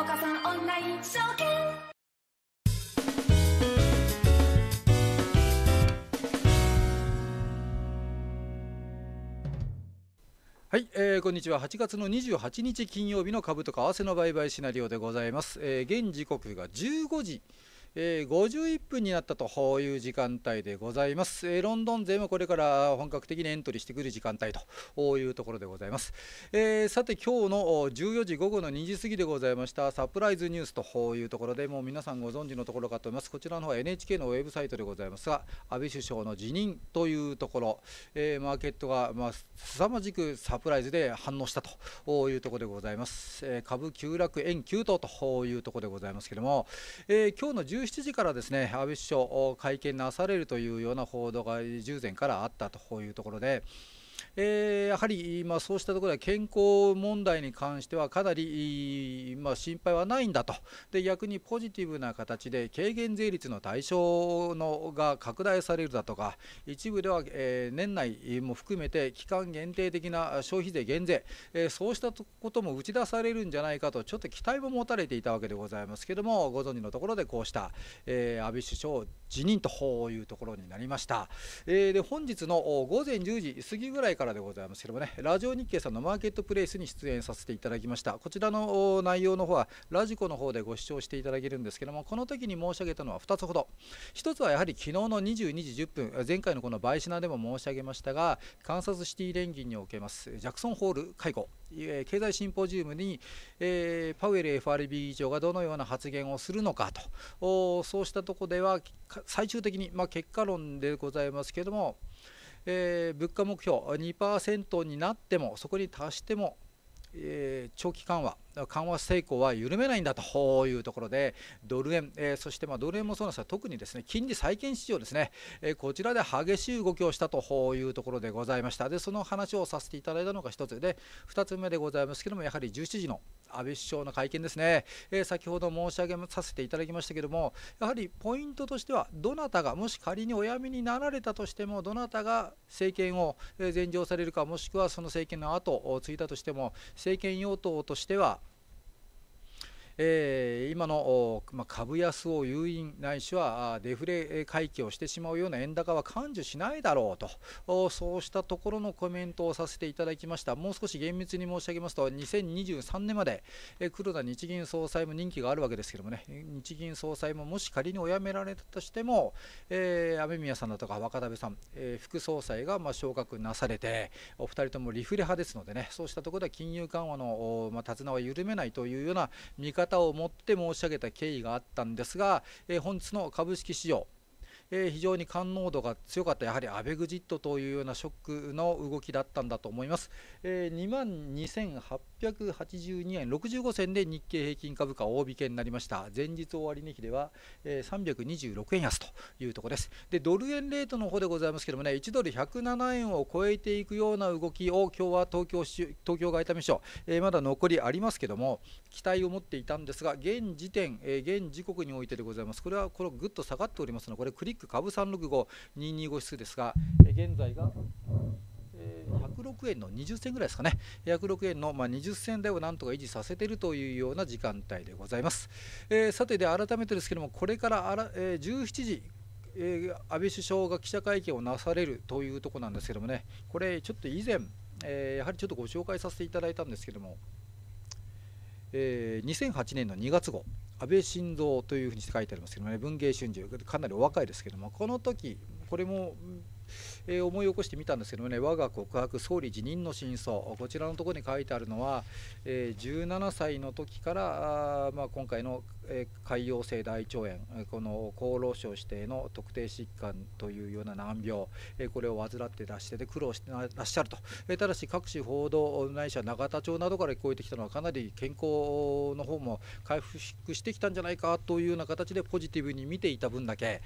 お母オンライン証券はい、えー、こんにちは8月の28日金曜日の株とか合わせの売買シナリオでございます、えー、現時刻が15時えー、51分になったという時間帯でございます、えー、ロンドン勢もこれから本格的にエントリーしてくる時間帯というところでございます、えー、さて今日の14時午後の2時過ぎでございましたサプライズニュースというところでもう皆さんご存知のところかと思いますこちらの方は NHK のウェブサイトでございますが安倍首相の辞任というところ、えマーケットがまあ凄まじくサプライズで反応したというところでございます、え株急落円急騰というところでございますけれども、え今日の7時からですね安倍首相、会見なされるというような報道が従前からあったというところで。えー、やはり、まあ、そうしたところでは健康問題に関してはかなり、まあ、心配はないんだとで逆にポジティブな形で軽減税率の対象のが拡大されるだとか一部では、えー、年内も含めて期間限定的な消費税減税、えー、そうしたことも打ち出されるんじゃないかとちょっと期待も持たれていたわけでございますけどもご存知のところでこうした、えー、安倍首相辞任というところになりました、えー、で本日の午前10時過ぎぐらいからでございますけどもねラジオ日経さんのマーケットプレイスに出演させていただきましたこちらの内容の方はラジコの方でご視聴していただけるんですけどもこの時に申し上げたのは2つほど1つはやはり昨日の22時10分前回のこの倍品でも申し上げましたがカンサスシティ連銀におけますジャクソンホール会合経済シンポジウムに、えー、パウエル FRB 議長がどのような発言をするのかとそうしたとこでは最終的に、まあ、結果論でございますけどもえー、物価目標2%になってもそこに達しても、えー、長期緩和緩和成功は緩めないんだというところでドル円、えー、そしてまドル円もそうなんですが特にですね金利債券市場ですね、えー、こちらで激しい動きをしたというところでございましたでその話をさせていただいたのが1つで2つ目でございますけどもやはり17時の安倍首相の会見ですね、えー、先ほど申し上げさせていただきましたけどもやはりポイントとしてはどなたがもし仮にお辞めになられたとしてもどなたが政権を前上されるかもしくはその政権の後を継いだとしても政権与党としてはえ今の、ま株安を誘引ないしはデフレ回帰をしてしまうような円高は感受しないだろうとそうしたところのコメントをさせていただきましたもう少し厳密に申し上げますと2023年まで、え黒田日銀総裁も任期があるわけですけどもね日銀総裁ももし仮にお辞められたとしても、えー、雨宮さんだとか若田部さん、えー、副総裁がま昇格なされてお二人ともリフレ派ですのでねそうしたところでは金融緩和の、ま手綱は緩めないというような見方方を持って申し上げた経緯があったんですが、え本日の株式市場え非常に感濃度が強かったやはりアベグジットというようなショックの動きだったんだと思います、え2万2882円65銭で日経平均株価大引けになりました前日終値比では、え326円安というところですでドル円レートの方でございますけどもね1ドル107円を超えていくような動きを今日は東京東京外為所、えまだ残りありますけども期待を持っていたんですが現時点、え現時刻においてでございますこれはこれぐっと下がっておりますのでこれック株365225指数ですが、え現在が、え106円の20銭ぐらいですかね、106円の、ま20銭台をなんとか維持させているというような時間帯でございます。えさてで、改めてですけれども、これからあら、え17時、え安倍首相が記者会見をなされるというところなんですけれどもね、これ、ちょっと以前、えやはりちょっとご紹介させていただいたんですけれども、え2008年の2月号、安倍晋三というふうにして書いてありますけどもね文藝春秋かなりお若いですけどもこの時これもえー、思い起こしてみたんですけどもね我が告白総理辞任の真相こちらのところに書いてあるのは、えー、17歳の時からあ、まあ、今回の潰瘍性大腸炎この厚労省指定の特定疾患というような難病これを患って出してで苦労してらっしゃるとただし各種報道内社永田町などから聞こえてきたのはかなり健康の方も回復してきたんじゃないかというような形でポジティブに見ていた分だけ。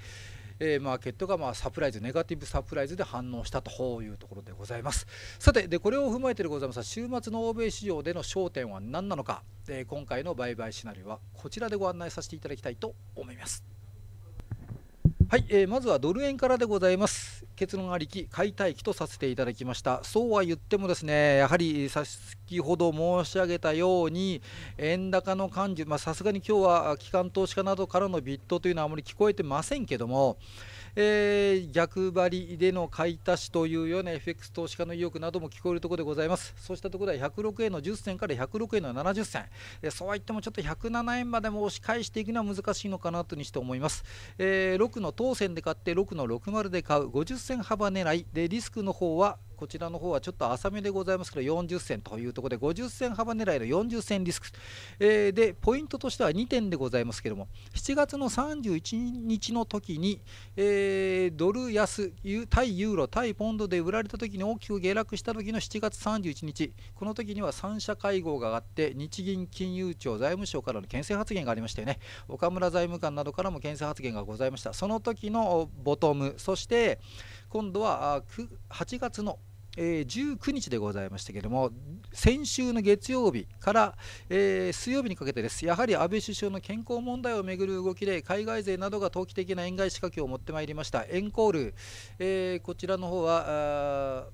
えー、マーケットがまあサプライズネガティブサプライズで反応したというところでございますさてでこれを踏まえてでございますが週末の欧米市場での焦点は何なのか、えー、今回の売買シナリオはこちらでご案内させていただきたいと思いますはい、えー、まずはドル円からでございます結論ありき解体期とさせていただきましたそうは言ってもですねやはり先ほど申し上げたように円高の感じまさすがに今日は機関投資家などからのビットというのはあまり聞こえてませんけどもえー、逆張りでの買い足しというような FX 投資家の意欲なども聞こえるところでございますそうしたところは106円の10銭から106円の70銭、えー、そうは言ってもちょっと107円までも押し返していくのは難しいのかなとにして思います、えー、6の当選で買って6の60で買う50銭幅狙いでリスクの方はこちらの方はちょっと浅めでございますけど、40銭というところで、50銭幅狙いの40銭リスク、えー、で、ポイントとしては2点でございますけども、7月の31日の時に、えー、ドル安、対ユーロ、対ポンドで売られた時に大きく下落した時の7月31日、この時には3者会合があって、日銀金融庁、財務省からの牽制発言がありましたよね、岡村財務官などからも牽制発言がございました、その時のボトム、そして今度は8月のえー、19日でございましたけれども、先週の月曜日から、えー、水曜日にかけてです、やはり安倍首相の健康問題をめぐる動きで、海外勢などが投機的な円買い仕掛けを持ってまいりました、エンコール、えー、こちらの方は、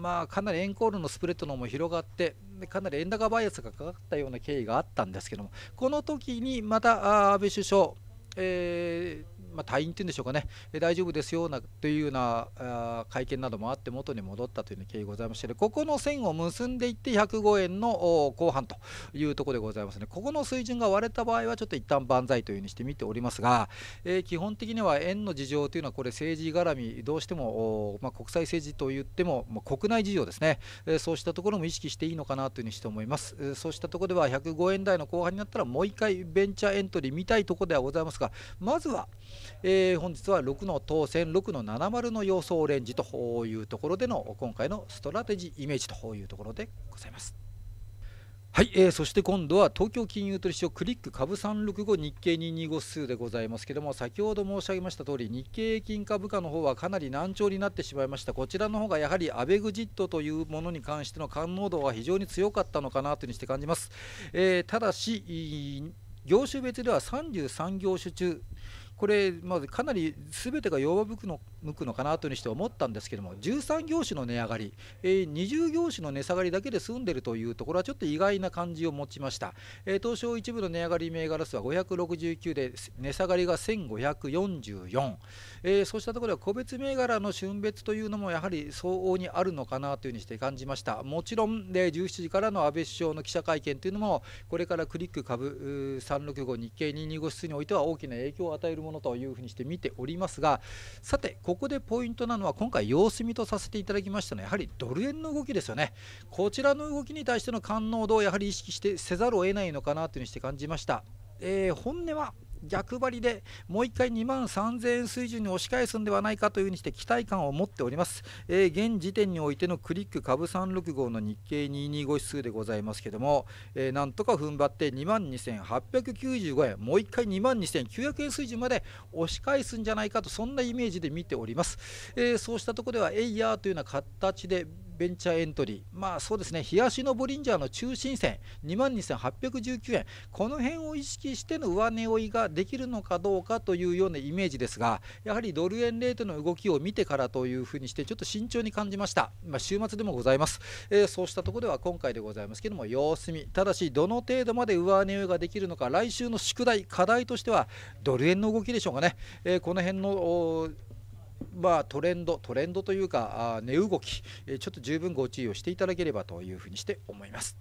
まあ、かなりエンコールのスプレッドのも広がって、かなり円高バイアスがかかったような経緯があったんですけども、この時にまた安倍首相、えーまあ、退院っていうんでしょうかね、え大丈夫ですよなというようなあ会見などもあって元に戻ったという経緯ございまして、ね、ここの線を結んでいって105円の後半というところでございますねここの水準が割れた場合はちょっと一旦万歳というふうにして見ておりますが、えー、基本的には円の事情というのはこれ政治絡みどうしても、まあ、国際政治といっても、まあ、国内事情ですね、えー、そうしたところも意識していいのかなというふうにして思います、えー、そうしたところでは105円台の後半になったらもう一回ベンチャーエントリー見たいところではございますがまずはえー、本日は6の当選6の70の様相オレンジというところでの今回のストラテジーイメージというところでございます。はい、えー、そして今度は東京金融取引所クリック株365日経225数でございますけども先ほど申し上げました通り日経平均株価の方はかなり難聴になってしまいましたこちらの方がやはりアベグジットというものに関しての感応度は非常に強かったのかなというにして感じます、えー、ただし業種別では33業種中これ、まあ、かなりすべてが弱くの向くのかなというにして思ったんですけども13業種の値上がり、えー、20業種の値下がりだけで済んでいるというところはちょっと意外な感じを持ちました、えー、東証一部の値上がり銘柄数は569で値下がりが1544、えー、そうしたところでは個別銘柄の春別というのもやはり相応にあるのかなというふうにして感じましたもちろん、で17時からの安倍首相の記者会見というのもこれからクリック株365日経225室においては大きな影響を与えるものというふうにして見ておりますがさてここでポイントなのは今回様子見とさせていただきましたのはやはりドル円の動きですよねこちらの動きに対しての感応度をやはり意識してせざるを得ないのかなというふうにして感じました。えー、本音は逆張りでもう1回2万3000円水準に押し返すんではないかというふうにして期待感を持っております、えー、現時点においてのクリック株365の日経225指数でございますけども、えー、なんとか踏ん張って2万2895円もう1回2万2900円水準まで押し返すんじゃないかとそんなイメージで見ております、えー、そうしたところではエイヤーというような形でベンチャーエントリー、まあそうですね、東のボリンジャーの中心線、22,819円、この辺を意識しての上値追いができるのかどうかというようなイメージですが、やはりドル円レートの動きを見てからというふうにして、ちょっと慎重に感じました、まあ、週末でもございます、えー、そうしたところでは今回でございますけども、様子見、ただし、どの程度まで上値追いができるのか、来週の宿題、課題としては、ドル円の動きでしょうかね、えー、この辺のまあ、トレンドトレンドというか値動きちょっと十分ご注意をしていただければというふうにして思います。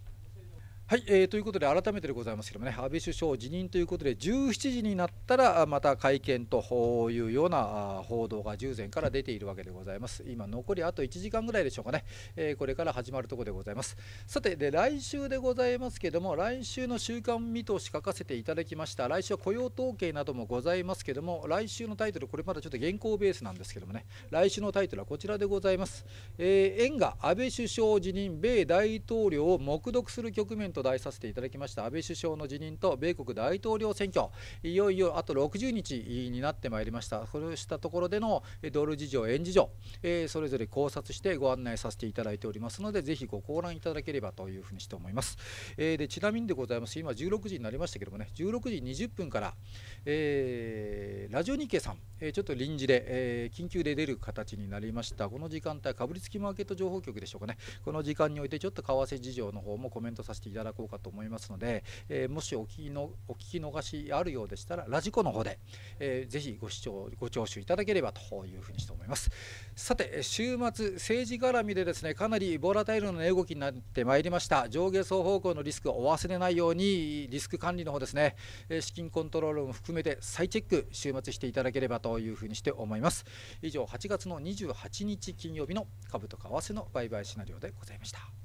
はい、えー、ということで改めてでございますけどもね安倍首相辞任ということで17時になったらまた会見というような報道が従前から出ているわけでございます今残りあと1時間ぐらいでしょうかね、えー、これから始まるところでございますさてで来週でございますけども来週の週間見通し書かせていただきました来週は雇用統計などもございますけども来週のタイトルこれまだちょっと原稿ベースなんですけどもね来週のタイトルはこちらでございます、えー、円が安倍首相辞任米大統領を黙読する局面とと題させていただきました安倍首相の辞任と米国大統領選挙、いよいよあと60日になってまいりました、そうしたところでのドル事情、円事情、えー、それぞれ考察してご案内させていただいておりますので、ぜひご考覧いただければというふうにして思います。えー、でちなみにでございます、今16時になりましたけどもね、16時20分から、えー、ラジオ日経さん、えー、ちょっと臨時で、えー、緊急で出る形になりました、この時間帯、かぶりつきマーケット情報局でしょうかね、この時間において、ちょっと為替事情の方もコメントさせていただこうかと思いますので、えー、もしお聞きのお聞き逃しあるようでしたらラジコの方で、えー、ぜひご視聴ご聴取いただければというふうにして思いますさて週末政治絡みでですねかなりボラタイルの値動きになってまいりました上下双方向のリスクを忘れないようにリスク管理の方ですね資金コントロールも含めて再チェック週末していただければというふうにして思います以上8月の28日金曜日の株と為替の売買シナリオでございました。